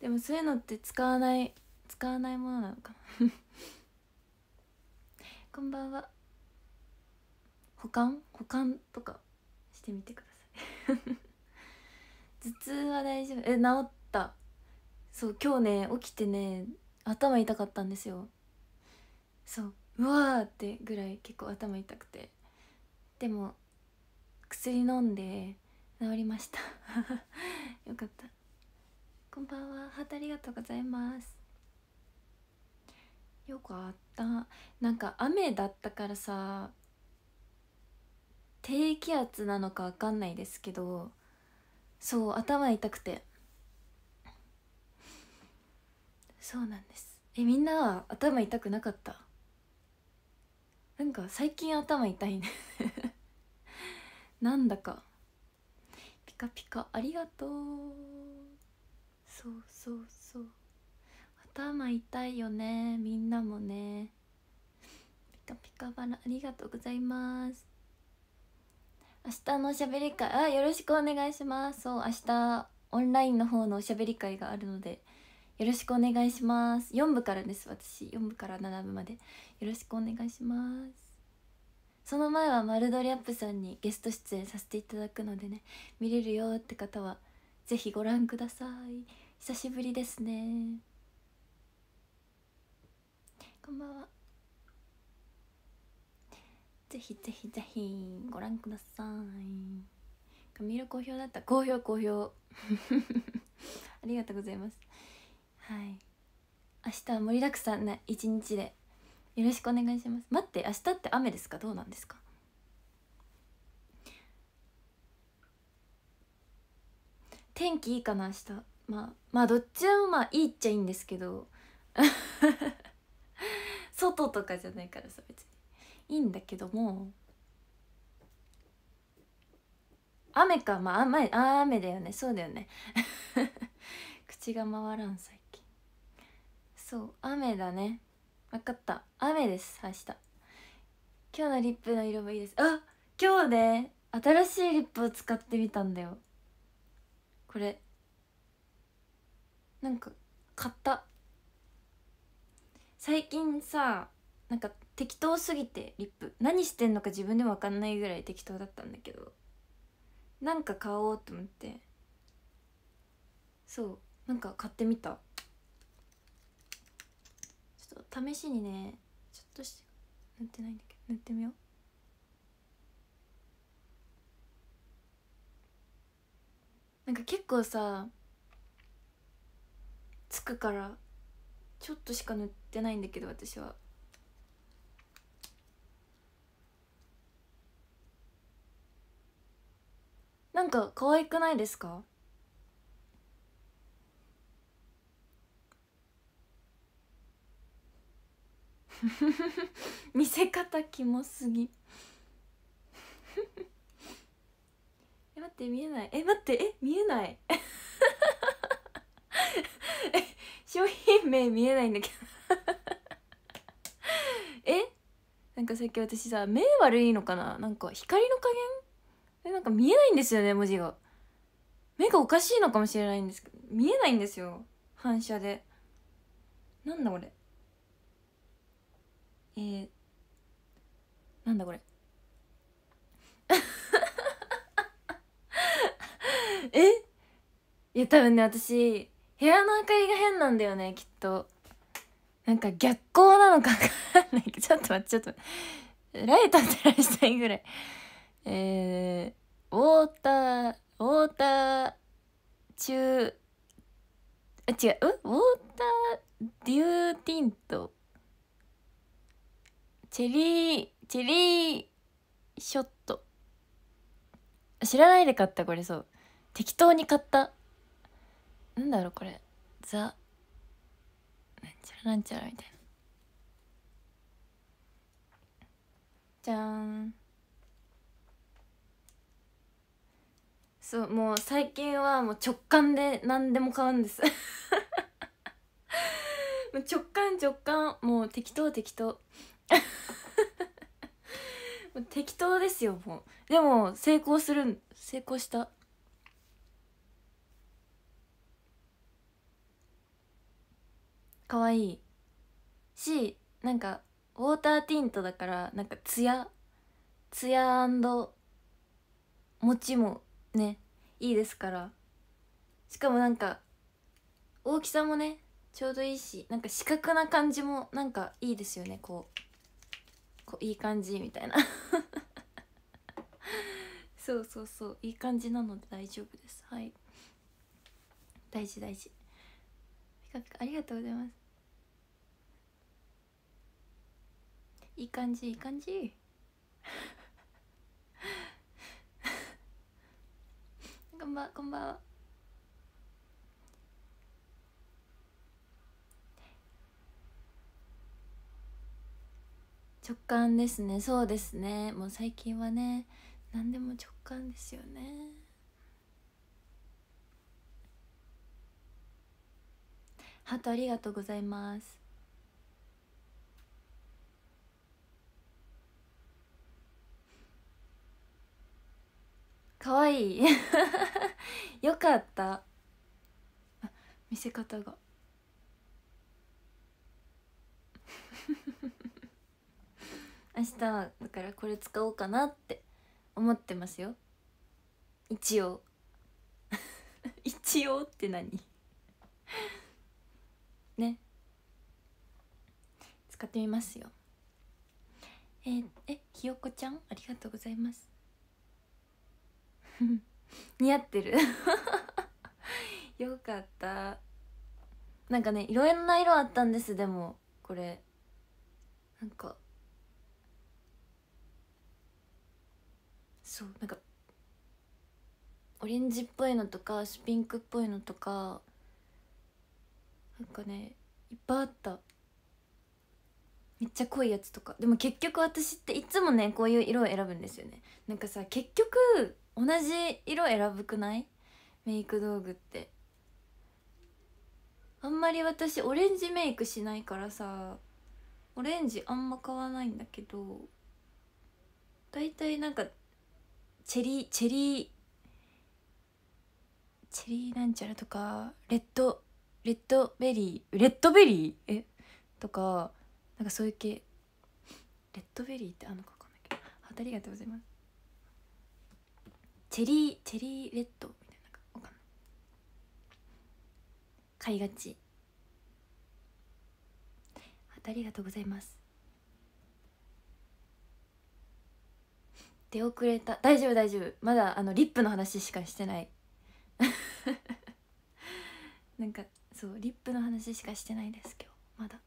でもそういうのって使わない使わないものなのかな こんばんは保管保管とかしてみてください 頭痛は大丈夫え治ったそう今日ね起きてね頭痛かったんですよそううわーってぐらい結構頭痛くてでも薬飲んで治りました よかったこんばんはハートありがとうございますよかったなんか雨だったからさ低気圧なのかわかんないですけどそう頭痛くてそうなんですえみんなは頭痛くなかったなんか最近頭痛いね なんだかピカピカありがとうそうそうそう頭痛いよねみんなもねピカピカバラありがとうございます明日のおしゃべり会あよろしくお願いしますそう明日オンラインの方のおしゃべり会があるのでよろしくお願いします4部からです私4部から7部までよろしくお願いしますその前は丸取りアップさんにゲスト出演させていただくのでね見れるよって方は是非ご覧ください久しぶりですねこんばんはぜひぜひぜひご覧ください髪色好評だった好評好評 ありがとうございますはい明日は盛りだくさんな一日でよろしくお願いします待って明日って雨ですかどうなんですか天気いいかな明日まあまあどっちもまあいいっちゃいいんですけど 外とかじゃないからさ別にいいんだけども雨かまあ雨あ雨だよねそうだよね 口が回らん最近そう雨だね分かった雨です明日今日のリップの色もいいですあ今日ね新しいリップを使ってみたんだよこれなんか買った最近さなんか適当すぎてリップ何してんのか自分でも分かんないぐらい適当だったんだけどなんか買おうと思ってそうなんか買ってみたちょっと試しにねちょっとし塗ってないんだけど塗ってみようなんか結構さつくからちょっとしか塗ってないんだけど私は。なんか可愛くないですかフフフ見せ方キモすぎ え待って見えないえ待ってえ見えない 商品名見えないんだけど えなんか最近私さ目悪いのかななんか光の加減えなんか見えないんですよね文字が目がおかしいのかもしれないんですけど見えないんですよ反射でなんだこれえー、なんだこれ えいや多分ね私部屋の明かりが変なんだよねきっとなんか逆光なのか分かんないけど ちょっと待ってちょっとライト照らしたいぐらいえー、ウォーターウォーター中あ違うウォーターデューティントチェリーチェリーショット知らないで買ったこれそう適当に買ったなんだろうこれザなんちゃらなんちゃらみたいなじゃーんそうもう最近はもう直感で何でも買うんです 直感直感もう適当適当 適当ですよもうでも成功する成功した可愛いしなんかウォーターティントだからなんかツヤツヤ持ちもねいいですからしかもなんか大きさもねちょうどいいしなんか四角な感じもなんかいいですよねこうこういい感じみたいな そうそうそういい感じなので大丈夫ですはい大事大事ピカピカありがとうございますいい感じいい感じこんばんこんばんは直感ですねそうですねもう最近はね何でも直感ですよねハートありがとうございます可愛いい よかった見せ方が 明日はだからこれ使おうかなって思ってますよ一応 一応って何ね使ってみますよえー、えひよこちゃんありがとうございます 似合ってる よかったなんかねいろいろな色あったんですでもこれなんかそうなんかオレンジっぽいのとかスピンクっぽいのとかなんかねいっぱいあっためっちゃ濃いやつとかでも結局私っていつもねこういう色を選ぶんですよねなんかさ結局同じ色選ぶくないメイク道具ってあんまり私オレンジメイクしないからさオレンジあんま買わないんだけど大体なんかチェリーチェリーチェリーなんちゃらとかレッドレッドベリーレッドベリーえとかなんかそういう系レッドベリーってあんのか分かんないけどありがとうございますチェリーチェリーレッドみたいなか買いがちありがとうございます出遅れた大丈夫大丈夫まだあのリップの話しかしてない なんかそうリップの話しかしてないです今日まだ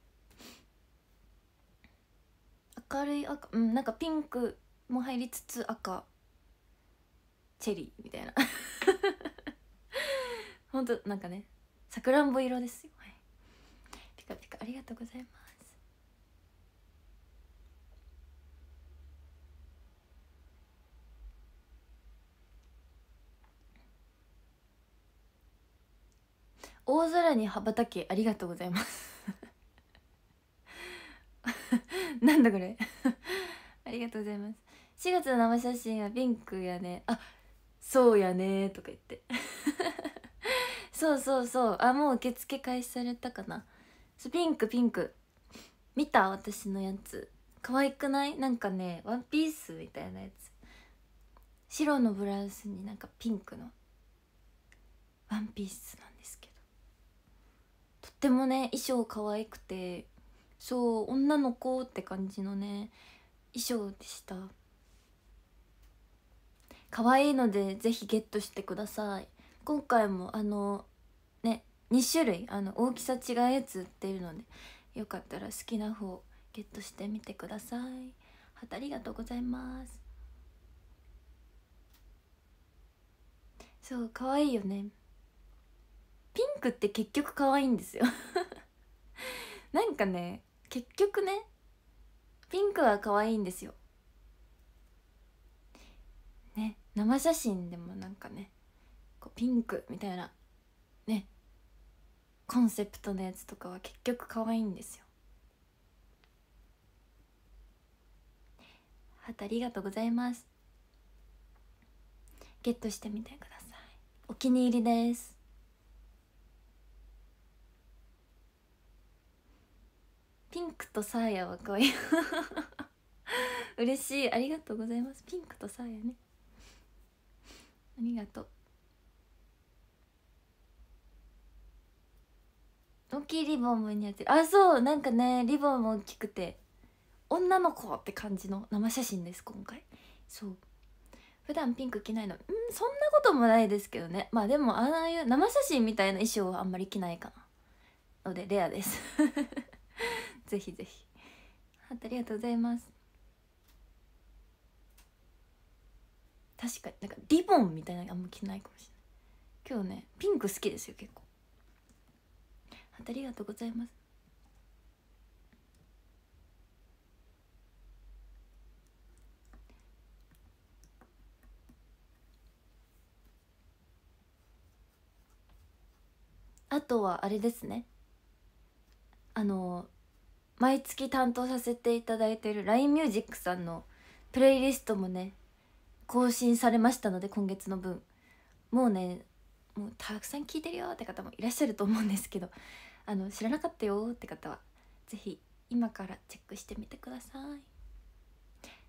明るい赤うんなんかピンクも入りつつ赤チェリーみたいなほんとなんかねさくらんぼ色ですよ、はい、ピカピカありがとうございます大空に羽ばたけありがとうございます なんだこれ ありがとうございます4月の生写真はピンクやねあそうやね」とか言って そうそうそうあもう受付開始されたかなピンクピンク見た私のやつ可愛くないなんかねワンピースみたいなやつ白のブラウスになんかピンクのワンピースなんですけどとってもね衣装可愛くてそう女の子って感じのね衣装でした可愛いのでぜひゲットしてください今回もあのね2種類あの大きさ違うやつ売っているのでよかったら好きな方ゲットしてみてくださいハありがとうございますそう可愛いよねピンクって結局可愛いんですよ なんかね結局ねピンクは可愛いんですよ生写真でもなんかねこうピンクみたいなねコンセプトのやつとかは結局可愛いんですよハートありがとうございますゲットしてみてくださいお気に入りですピンクとサーヤは可愛い 嬉しいありがとうございますピンクとサーヤねありがとう大きいリボンも似合ってるあそうなんかねリボンも大きくて女の子って感じの生写真です今回そう普段ピンク着ないのうんそんなこともないですけどねまあでもああいう生写真みたいな衣装はあんまり着ないかなのでレアです ぜひぜひハートありがとうございます確かになんかリボンみたいなのあんま着ないかもしれない今日ねピンク好きですよ結構ありがとうございますあとはあれですねあの毎月担当させていただいてる LINE ミュージックさんのプレイリストもね更新されましたので今月の分もうねもうたくさん聞いてるよって方もいらっしゃると思うんですけどあの知らなかったよって方は是非今からチェックしてみてください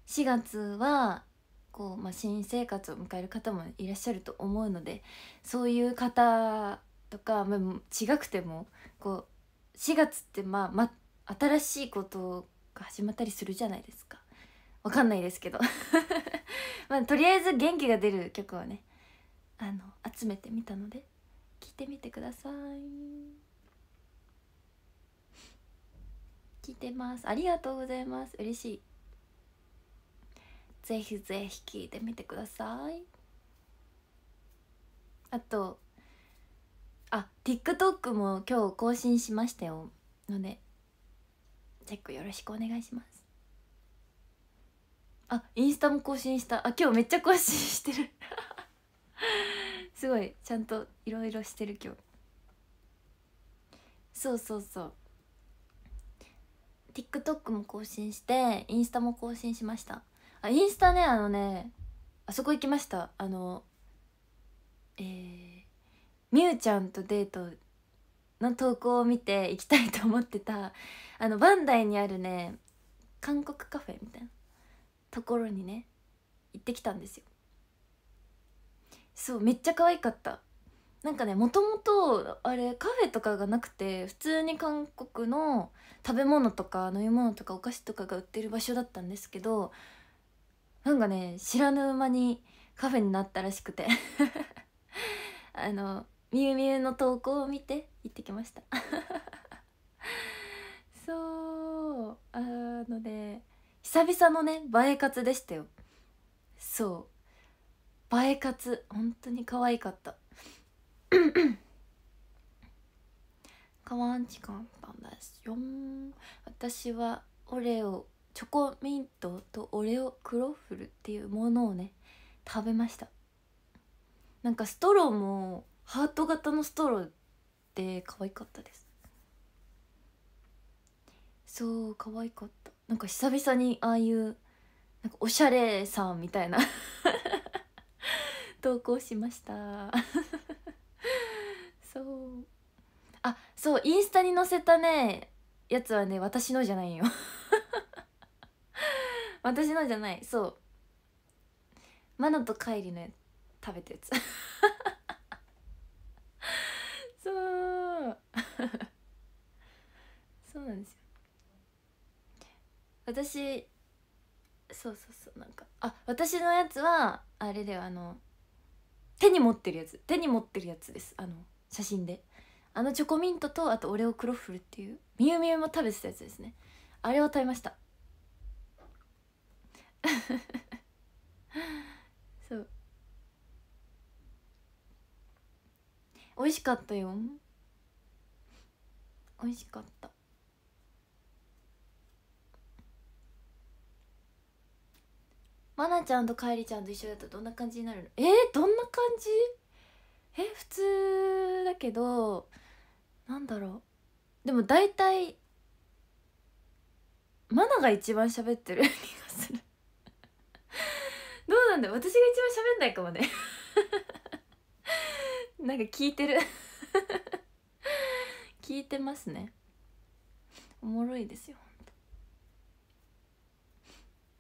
4月はこう、まあ、新生活を迎える方もいらっしゃると思うのでそういう方とか、まあ、違くてもこう4月ってまあ、ま、新しいことが始まったりするじゃないですか。わかんないですけど まあ、とりあえず元気が出る曲をねあの集めてみたので聴いてみてください聴いてますありがとうございます嬉しいぜひぜひ聴いてみてくださいあとあ TikTok も今日更新しましたよのでチェックよろしくお願いしますあインスタも更新したあ今日めっちゃ更新してる すごいちゃんといろいろしてる今日そうそうそう TikTok も更新してインスタも更新しましたあインスタねあのねあそこ行きましたあのえー、みゆちゃんとデートの投稿を見ていきたいと思ってたあのバンダイにあるね韓国カフェみたいなところにね行ってきたんですよそうめっちゃ可愛かったなんかねもともとあれカフェとかがなくて普通に韓国の食べ物とか飲み物とかお菓子とかが売ってる場所だったんですけどなんかね知らぬ間にカフェになったらしくて あのみゆみゆの投稿を見て行ってきました そうあのね久々のね映え活でしたよそう映え活本当に可愛かったかわんちかんぱんですよ私はオレオチョコミントとオレオクロッフルっていうものをね食べましたなんかストローもハート型のストローって可愛かったですそう可愛かったなんか久々にああいうなんかおしゃれさんみたいな 投稿しました そうあそうインスタに載せたねやつはね私のじゃないよ 私のじゃないそうマナとカイリの食べたやつ私そうそうそうなんかあ私のやつはあれではあの手に持ってるやつ手に持ってるやつですあの写真であのチョコミントとあとオレオクロッフルっていうみゆみゆも食べてたやつですねあれを食べました そう美味しかったよ美味しかったまなちゃんとかえりちゃんと一緒だとどんな感じになるのえー、どんな感じえ普通だけどなんだろうでも大体マナが一番喋ってる 気がするどうなんだ私が一番喋んないかもね なんか聞いてる 聞いてますねおもろいですよ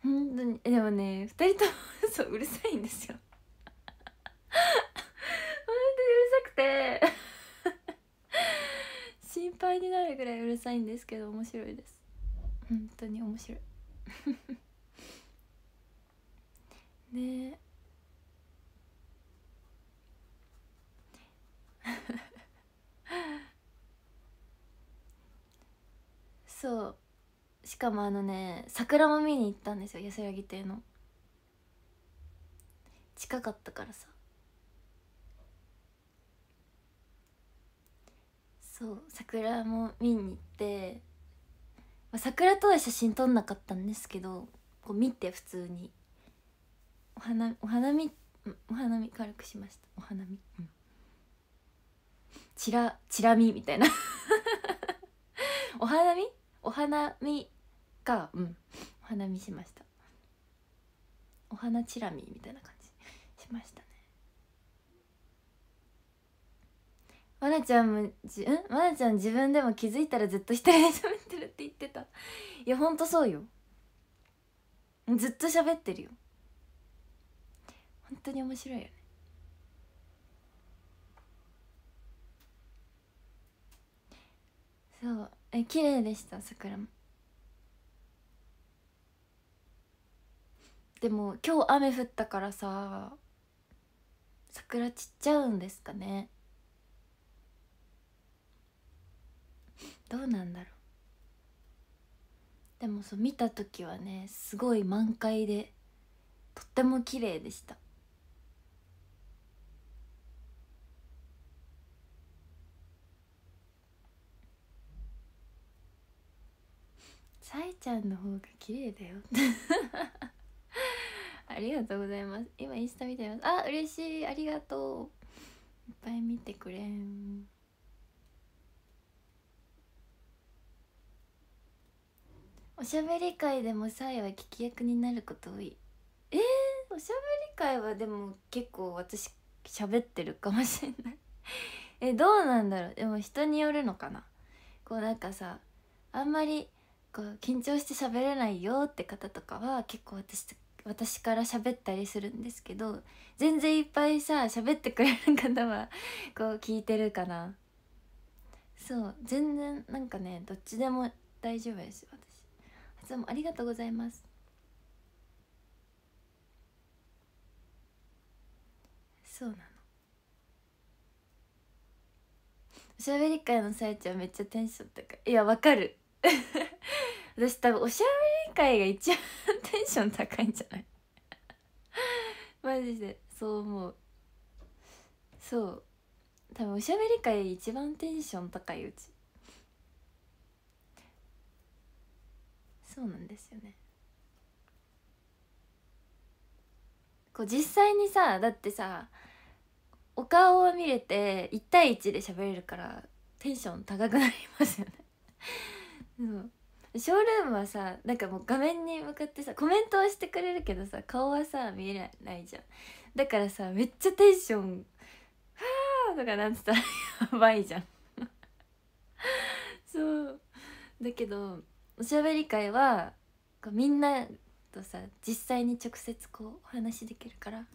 本当にでもね2人ともそううるさいんですよ本当にうるさくて心配になるぐらいうるさいんですけど面白いです本当に面白いねえそうしかもあのね桜も見に行ったんですよ安らぎ亭の近かったからさそう桜も見に行って、まあ、桜とは写真撮んなかったんですけどこう見て普通にお花お花見お花見軽くしましたお花見うんチラチラ見みたいな お花見お花見果うんお花見しましたお花チラ見みたいな感じしましたねわなちゃんもじんわなちゃん自分でも気づいたらずっと一人で喋ってるって言ってたいやほんとそうよずっと喋ってるよ本当に面白いよねそうえ綺麗でした桜もでも今日雨降ったからさ桜散っちゃうんですかねどうなんだろうでもそう見た時はねすごい満開でとっても綺麗でしたさえちゃんの方が綺麗だよありがとうございます今インスタ見てますあ嬉しいありがとういっぱい見てくれんおしゃべり会でもサイは聞き役になること多いえー、おしゃべり会はでも結構私喋ってるかもしれない えどうなんだろうでも人によるのかなこうなんかさあんまりこう緊張して喋れないよって方とかは結構私私から喋ったりするんですけど全然いっぱいさ喋ってくれる方はこう聞いてるかなそう全然なんかねどっちでも大丈夫です私いつもありがとうございますそうなのおしゃべり会の最中ちめっちゃテンション高いいやわかる 私多分おしゃべり会が一番テンション高いんじゃない マジでそう思うそう多分おしゃべり会一番テンション高いうちそうなんですよねこう実際にさだってさお顔を見れて1対1で喋れるからテンション高くなりますよねそう ショールームはさなんかもう画面に向かってさコメントはしてくれるけどさ顔はさ見えないじゃんだからさめっちゃテンション「はあ」とかなんつったら やばいじゃんそうだけどおしゃべり会はみんなとさ実際に直接こうお話できるから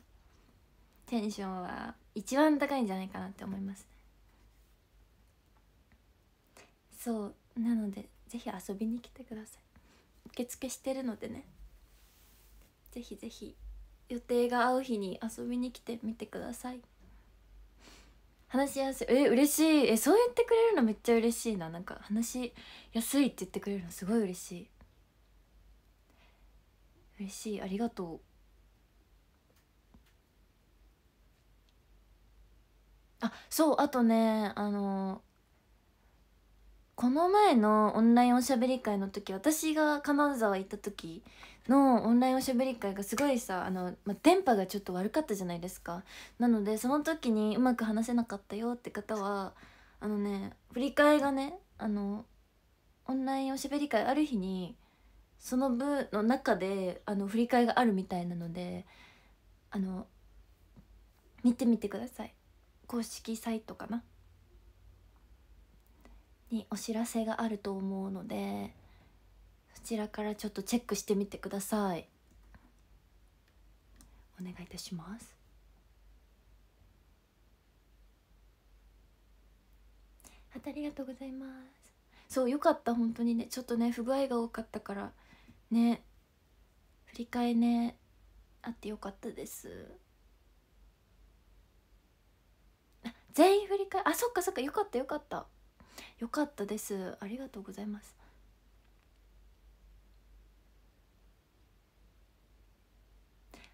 テンションは一番高いんじゃないかなって思いますそうなのでぜひ遊びに来てください受付してるのでねぜひぜひ予定が合う日に遊びに来てみてください話しやすいえ嬉しいえそう言ってくれるのめっちゃ嬉しいななんか話しやすいって言ってくれるのすごい嬉しい嬉しいありがとうあそうあとねあのこの前のオンラインおしゃべり会の時私が金沢行った時のオンラインおしゃべり会がすごいさあの、ま電波がちょっと悪かったじゃないですかなのでその時にうまく話せなかったよって方はあのね振り替えがねあのオンラインおしゃべり会ある日にその部の中であの振り替えがあるみたいなのであの見てみてください公式サイトかなにお知らせがあると思うのでそちらからちょっとチェックしてみてくださいお願いいたしますありがとうございますそうよかった本当にねちょっとね不具合が多かったからね振り替えねあってよかったです全員振り替えあそっかそっかよかったよかったよかったですありがとうございます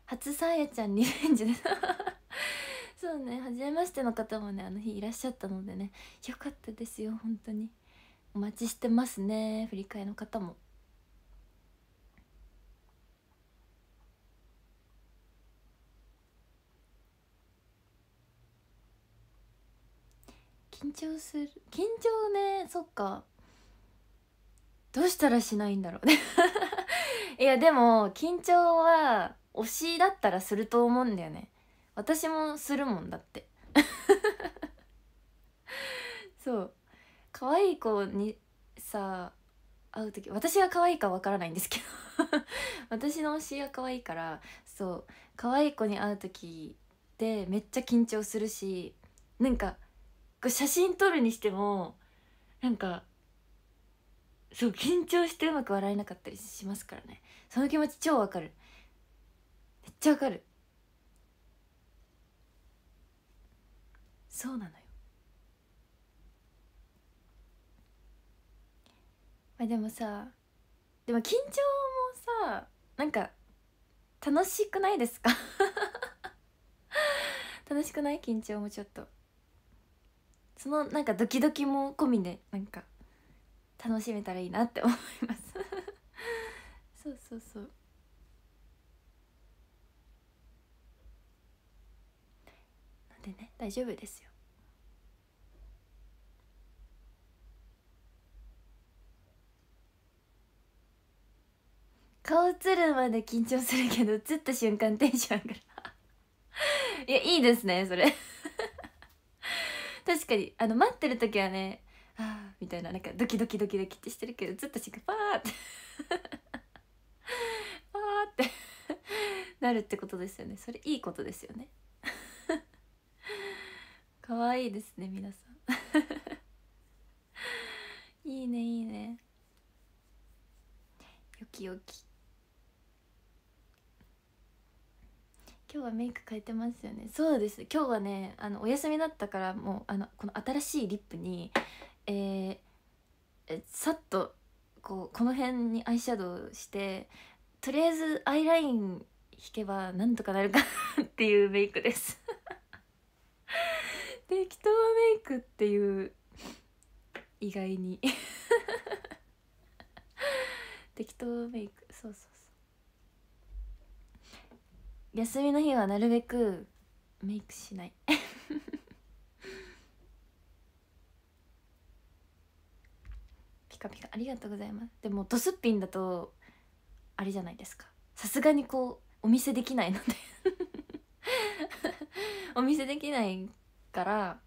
初さやちゃんリベンジです そうね初めましての方もねあの日いらっしゃったのでねよかったですよ本当にお待ちしてますね振り替えの方も緊張する緊張ねそっかどうしたらしないんだろう いやでも緊張は推しだったらすると思うんだよね私もするもんだって そう可愛い子にさ会う時私が可愛いかわからないんですけど 私の推しが可愛いからそう可愛い子に会う時ってめっちゃ緊張するしなんかう写真撮るにしてもなんかそう緊張してうまく笑えなかったりしますからねその気持ち超わかるめっちゃわかるそうなのよまあでもさでも緊張もさなんか楽しくないですか 楽しくない緊張もちょっとそのなんかドキドキも込みでなんか楽しめたらいいなって思います そうそうそうなんでね大丈夫ですよ顔映るまで緊張するけど映った瞬間テンション上がる いやいいですねそれ確かにあの待ってる時はねあみたいななんかドキドキドキドキってしてるけどずっとしくパーって パーってなるってことですよねそれいいことですよね可愛いですね皆さんいいねいいねよきよき今日はメイク変えてますよねそうです今日はねあのお休みだったからもうあのこの新しいリップにえー、さっとこうこの辺にアイシャドウしてとりあえずアイライン引けばなんとかなるかっていうメイクです 適当メイクっていう意外に 適当メイクそうそう休みの日はなるべくメイクしない ピカピカありがとうございますでもドスッピンだとあれじゃないですかさすがにこうお見せできないので お見せできないから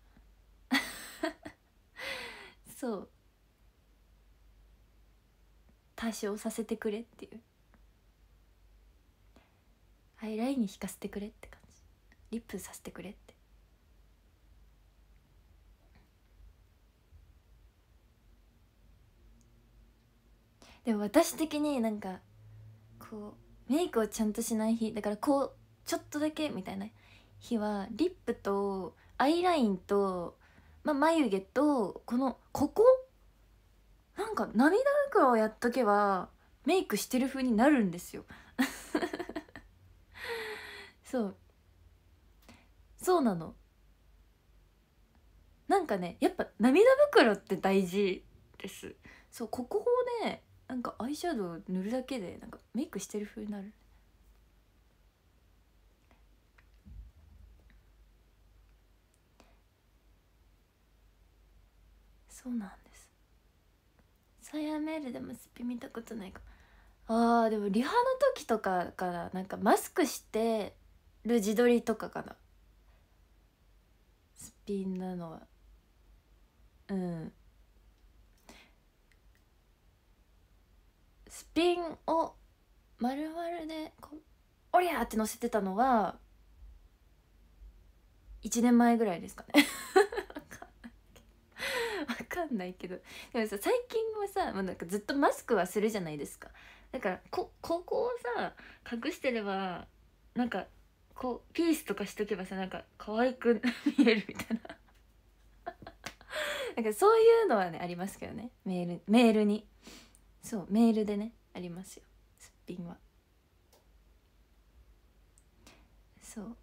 そう多少させてくれっていうアイラインに引かせてくれって感じリップさせてくれってでも私的になんかこうメイクをちゃんとしない日だからこうちょっとだけみたいな日はリップとアイラインと、まあ、眉毛とこのここなんか涙袋をやっとけばメイクしてる風になるんですよそうそうなのなんかねやっぱ涙袋って大事ですそうここをねなんかアイシャドウ塗るだけでなんかメイクしてる風になるそうなんですサイアメールでもび見たことないかあーでもリハの時とかからなんかマスクしてる自撮りとかかなすっぴんなのはうんスピンを丸々でこ「おりゃ!」って載せてたのは1年前ぐらいですかね わかんないけどでもさ最近はさ、なんかずっとマスクはするじゃないですかだからこここをさ隠してればなんかこうピースとかしとけばさなんか可愛く見えるみたいな なんかそういうのはねありますけどねメールメールにそうメールでねありますよすっぴんはそう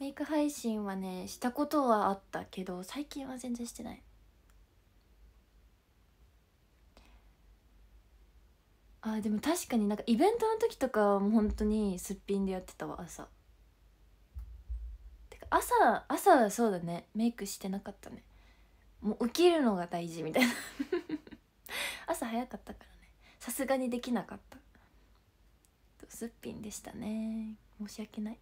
メイク配信はねしたことはあったけど最近は全然してないあでも確かになんかイベントの時とかはもう本当にすっぴんでやってたわ朝てか朝朝はそうだねメイクしてなかったねもう起きるのが大事みたいな 朝早かったからねさすがにできなかったすっぴんでしたね申し訳ない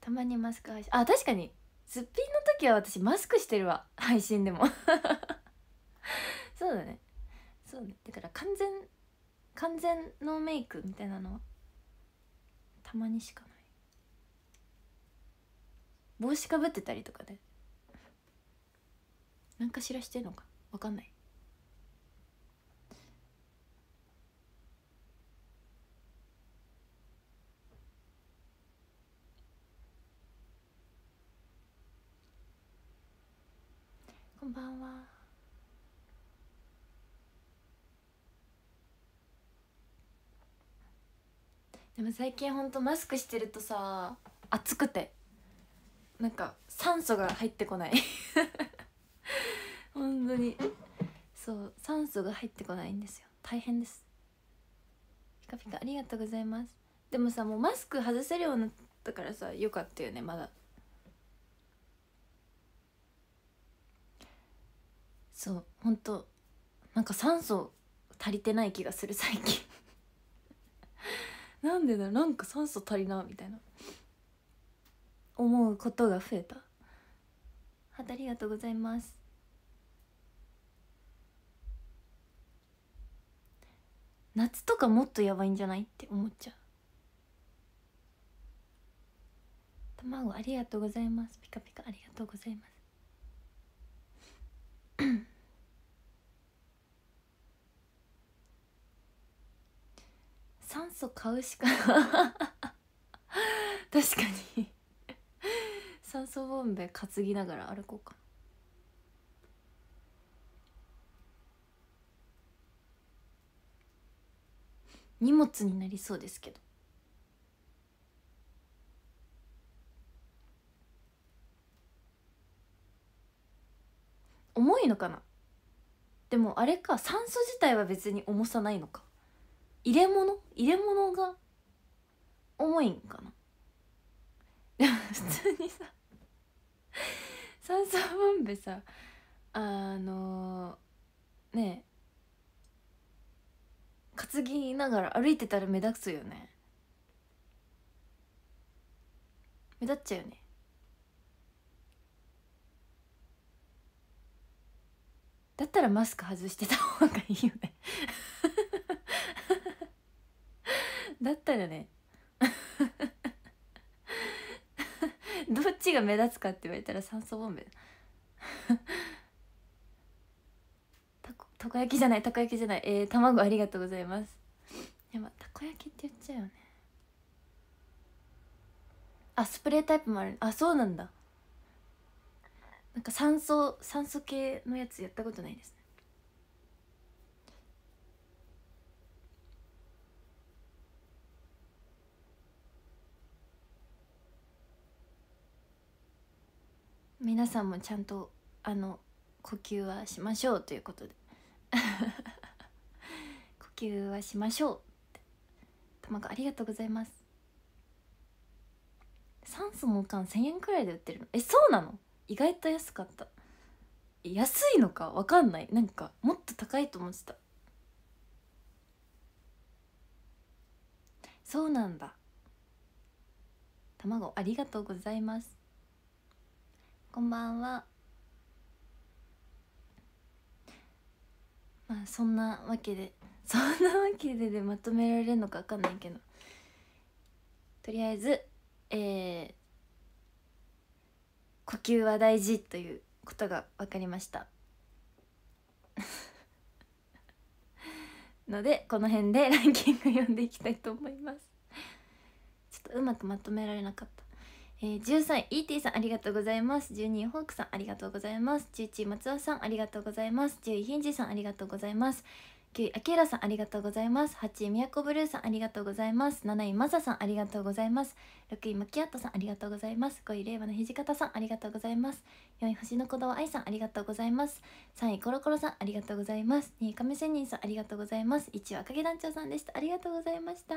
たまにマスク配信あ確かにすっぴんの時は私マスクしてるわ配信でも そうだねそうねだから完全完全ノーメイクみたいなのはたまにしかない帽子かぶってたりとかで何かしらしてんのか分かんないこんばんはでも最近ほんとマスクしてるとさ暑くてなんか酸素が入ってこない本当 にそう酸素が入ってこないんですよ大変ですピカピカありがとうございますでもさもうマスク外せるようになったからさよかったよねまだそうほんとなんか酸素足りてない気がする最近 なんでだなんか酸素足りなみたいな思うことが増えたはありがとうございます夏とかもっとやばいんじゃないって思っちゃう卵ありがとうございますピカピカありがとうございますそ買うしか確かに酸素ボンベ担ぎながら歩こうか荷物になりそうですけど重いのかなでもあれか酸素自体は別に重さないのか入れ物入れ物が重いんかな普通にさ酸素ボンベさあのー、ね担ぎながら歩いてたら目立つよね目立っちゃうよねだったらマスク外してた方がいいよねだったらね どっちが目立つかって言われたら酸素ボンベ たこたこ焼きじゃないたこ焼きじゃないえー、卵ありがとうございますやばたこ焼きって言っちゃうよねあスプレータイプもあるあそうなんだなんか酸素酸素系のやつやったことないですね皆さんもちゃんとあの呼吸はしましょうということで 呼吸はしましょうって卵ありがとうございます酸素の缶1000円くらいで売ってるのえそうなの意外と安かった安いのか分かんないなんかもっと高いと思ってたそうなんだ卵ありがとうございますこんばんはまあそんなわけで そんなわけででまとめられるのか分かんないけどとりあえずえー、呼吸は大事ということが分かりました のでこの辺でランキング読んでいきたいと思いますちょっとうまくまとめられなかったえー、13位 ET さんありがとうございます12位ホークさんありがとうございます11位松尾さんありがとうございます10位ヒンジさんありがとうございます9位あきらさんありがとうございます8位ミヤコブルーさんありがとうございます7位まささんありがとうございます6位マキアットさんありがとうございます5位令和の土方さんありがとうございます4位星の子供愛さんありがとうございます3位コロコロさんありがとうございます2位亀仙人さんありがとうございます1位赤毛団長さんでしたありがとうございました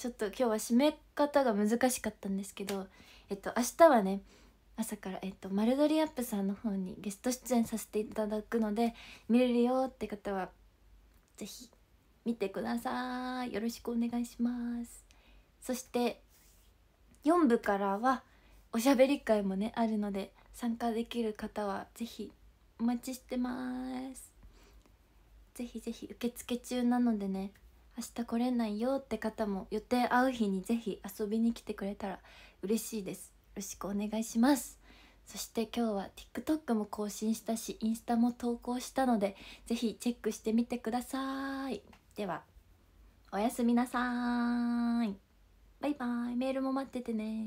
ちょっと今日は締め方が難しかったんですけどえっと明日はね朝から、えっと、丸鳥アップさんの方にゲスト出演させていただくので見れるよって方は是非見てくださいよろしくお願いしますそして4部からはおしゃべり会もねあるので参加できる方は是非お待ちしてますぜひぜひ受付中なのでね明日来れないよって方も予定合う日にぜひ遊びに来てくれたら嬉しいですよろしくお願いしますそして今日は TikTok も更新したしインスタも投稿したのでぜひチェックしてみてくださいではおやすみなさいバイバイメールも待っててね